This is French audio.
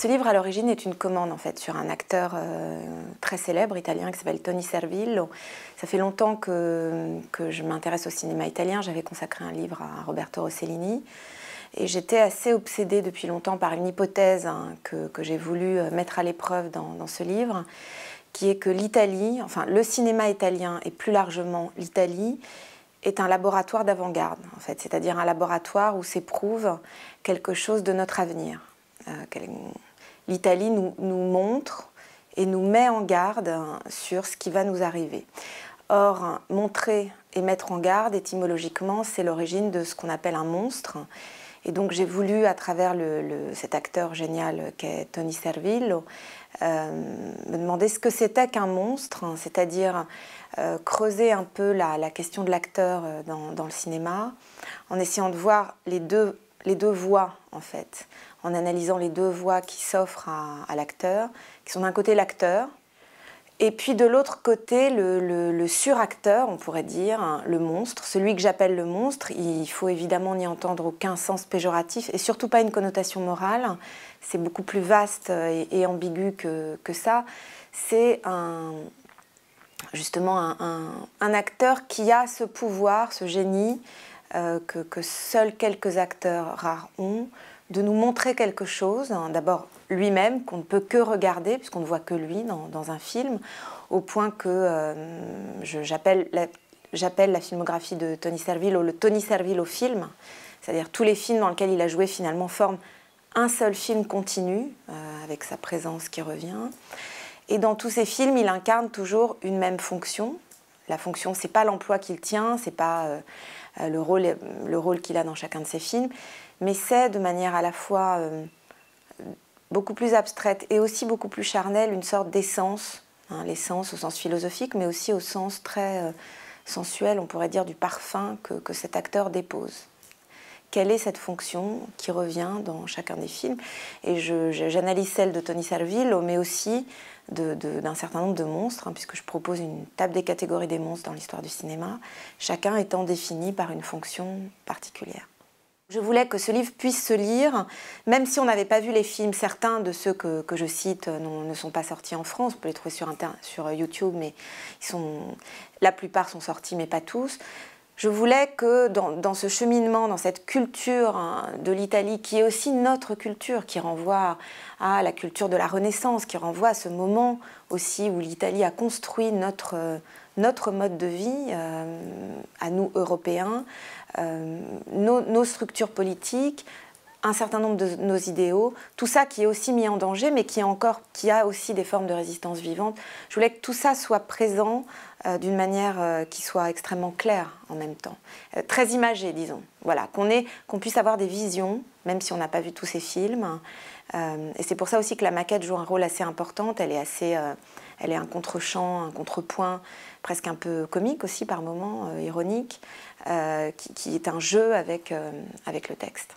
ce livre, à l'origine, est une commande en fait sur un acteur euh, très célèbre italien qui s'appelle Tony Servillo. Ça fait longtemps que, que je m'intéresse au cinéma italien. J'avais consacré un livre à Roberto Rossellini. Et j'étais assez obsédée depuis longtemps par une hypothèse hein, que, que j'ai voulu euh, mettre à l'épreuve dans, ce livre, qui est que l'Italie, enfin le cinéma italien et plus largement l'Italie, est un laboratoire d'avant-garde, en fait, c'est-à-dire un laboratoire où s'éprouve quelque chose de notre avenir. Euh, l'Italie nous, montre et nous met en garde sur ce qui va nous arriver. Or, montrer et mettre en garde, étymologiquement, c'est l'origine de ce qu'on appelle un monstre. Et donc j'ai voulu, à travers cet acteur génial qu'est Tony Servillo, euh, me demander ce que c'était qu'un monstre, c'est-à-dire euh, creuser un peu la, question de l'acteur euh, dans le cinéma, en essayant de voir les deux les deux voies en fait, en analysant les deux voies qui s'offrent à, l'acteur, qui sont d'un côté l'acteur, et puis de l'autre côté le, suracteur, on pourrait dire, hein, le monstre, celui que j'appelle le monstre, il faut évidemment n'y entendre aucun sens péjoratif et surtout pas une connotation morale, c'est beaucoup plus vaste euh, et, ambigu que, ça, c'est justement un, acteur qui a ce pouvoir, ce génie, euh, que, seuls quelques acteurs rares ont, de nous montrer quelque chose, hein, d'abord lui-même, qu'on ne peut que regarder, puisqu'on ne voit que lui dans, un film, au point que euh, j'appelle la, filmographie de Tony Servillo le Tony Servillo film, c'est-à-dire tous les films dans lesquels il a joué finalement forment un seul film continu, euh, avec sa présence qui revient. Et dans tous ces films, il incarne toujours une même fonction, la fonction, c'est pas l'emploi qu'il tient, c'est pas euh, euh, le rôle, qu'il a dans chacun de ses films, mais c'est de manière à la fois euh, beaucoup plus abstraite et aussi beaucoup plus charnelle une sorte d'essence, hein, l'essence au sens philosophique, mais aussi au sens très sensuel, on pourrait dire, du parfum que cet acteur dépose quelle est cette fonction qui revient dans chacun des films. Et j'analyse celle de Tony Sarville, mais aussi d'un certain nombre de monstres, hein, puisque je propose une table des catégories des monstres dans l'histoire du cinéma, chacun étant défini par une fonction particulière. Je voulais que ce livre puisse se lire, même si on n'avait pas vu les films. Certains de ceux que, je cite ne sont pas sortis en France. On peut les trouver sur, sur YouTube, mais ils sont, la plupart sont sortis, mais pas tous. Je voulais que dans, ce cheminement, dans cette culture hein, de l'Italie, qui est aussi notre culture, qui renvoie à la culture de la Renaissance, qui renvoie à ce moment aussi où l'Italie a construit notre, notre mode de vie, euh, à nous Européens, euh, nos structures politiques, un certain nombre de nos idéaux, tout ça qui est aussi mis en danger, mais qui, est encore, qui a aussi des formes de résistance vivante. Je voulais que tout ça soit présent euh, d'une manière euh, qui soit extrêmement claire en même temps, euh, très imagée, disons. Voilà, qu'on qu'on puisse avoir des visions, même si on n'a pas vu tous ces films. et c'est pour ça aussi que la maquette joue un rôle assez important. Elle est assez, elle est un contre-champ, un contrepoint, presque un peu comique aussi par moments, ironique, qui, qui, est un jeu avec, avec le texte.